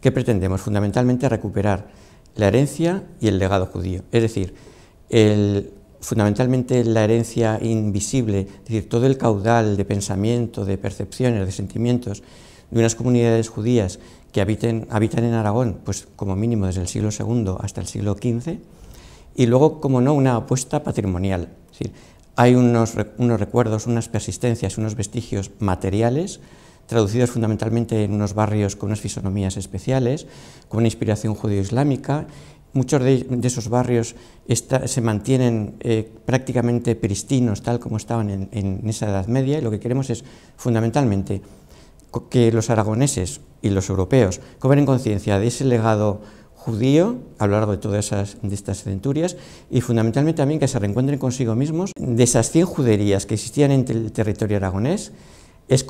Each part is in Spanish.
¿Qué pretendemos? Fundamentalmente recuperar la herencia y el legado judío, es decir, fundamentalmente la herencia invisible, es decir, todo el caudal de pensamiento, de percepciones, de sentimientos de unas comunidades judías que habitan en Aragón, pues como mínimo desde el siglo II hasta el siglo XV, y luego, como no, una apuesta patrimonial. Es decir, hay unos, unos recuerdos, unas persistencias, unos vestigios materiales traducidos fundamentalmente en unos barrios con unas fisonomías especiales, con una inspiración judío-islámica. Muchos de, esos barrios se mantienen eh, prácticamente pristinos, tal como estaban en, esa Edad Media, y lo que queremos es fundamentalmente que los aragoneses y los europeos cobren conciencia de ese legado judío a lo largo de todas de estas centurias y fundamentalmente también que se reencuentren consigo mismos de esas 100 juderías que existían en el territorio aragonés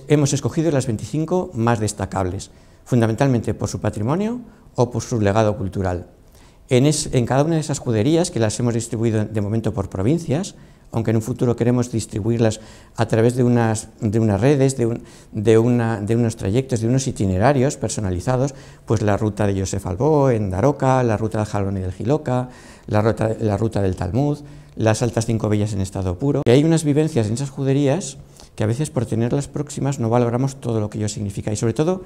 hemos escogido las 25 más destacables, fundamentalmente por su patrimonio o por su legado cultural. En, en cada una de esas juderías, que las hemos distribuido de momento por provincias, aunque en un futuro queremos distribuirlas a través de unas, de unas redes, de, de, una, de, unos trayectos, de unos itinerarios personalizados, pues la ruta de Joseph Albó en Daroca, la ruta del Jalón y del Giloca, la ruta, la ruta del Talmud, las altas cinco bellas en estado puro. Y hay unas vivencias en esas juderías que a veces por tenerlas próximas no valoramos todo lo que ello significa. Y sobre todo,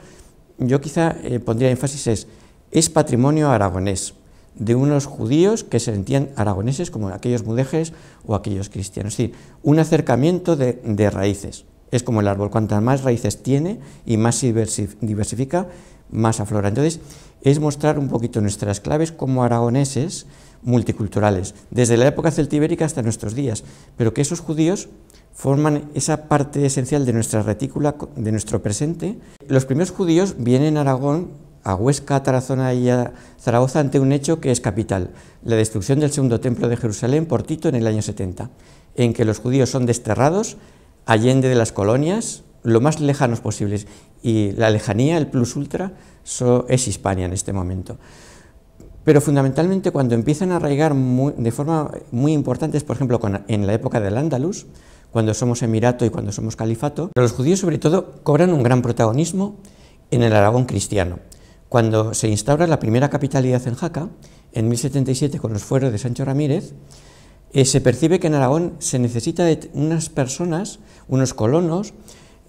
yo quizá eh, pondría énfasis es, es patrimonio aragonés de unos judíos que se sentían aragoneses como aquellos mudejes o aquellos cristianos. Es decir, un acercamiento de, raíces. Es como el árbol, cuantas más raíces tiene y más diversifica, más aflora. Entonces, es mostrar un poquito nuestras claves como aragoneses multiculturales, desde la época celtibérica hasta nuestros días, pero que esos judíos forman esa parte esencial de nuestra retícula, de nuestro presente. Los primeros judíos vienen a Aragón a Huesca, Tarazona y a Zaragoza ante un hecho que es capital, la destrucción del segundo templo de Jerusalén por Tito en el año 70, en que los judíos son desterrados allende de las colonias, lo más lejanos posibles, y la lejanía, el plus ultra, es Hispania en este momento. Pero fundamentalmente cuando empiezan a arraigar de forma muy importante por ejemplo, en la época del Andalus, cuando somos emirato y cuando somos califato, los judíos sobre todo cobran un gran protagonismo en el Aragón cristiano. Cuando se instaura la primera capitalidad en Jaca, en 1077 con los fueros de Sancho Ramírez, eh, se percibe que en Aragón se necesita de unas personas, unos colonos,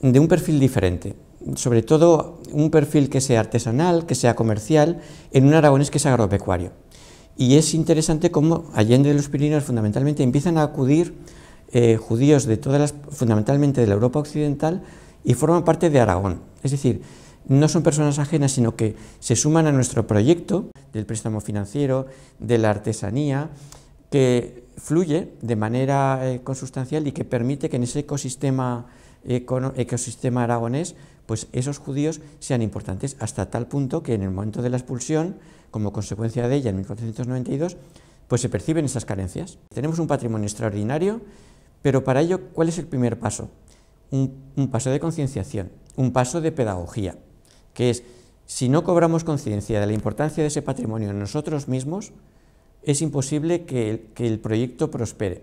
de un perfil diferente. Sobre todo un perfil que sea artesanal, que sea comercial, en un Aragón que sea agropecuario. Y es interesante cómo Allende de los Pirineos fundamentalmente empiezan a acudir eh, judíos de todas las, fundamentalmente de la Europa occidental y forman parte de Aragón. Es decir, no son personas ajenas, sino que se suman a nuestro proyecto del préstamo financiero, de la artesanía, que fluye de manera eh, consustancial y que permite que en ese ecosistema, aragonés pues esos judíos sean importantes, hasta tal punto que en el momento de la expulsión, como consecuencia de ella en 1492, pues se perciben esas carencias. Tenemos un patrimonio extraordinario, pero para ello, ¿cuál es el primer paso? un paso de concienciación, un paso de pedagogía que es, si no cobramos conciencia de la importancia de ese patrimonio en nosotros mismos, es imposible que el, el proyecto prospere.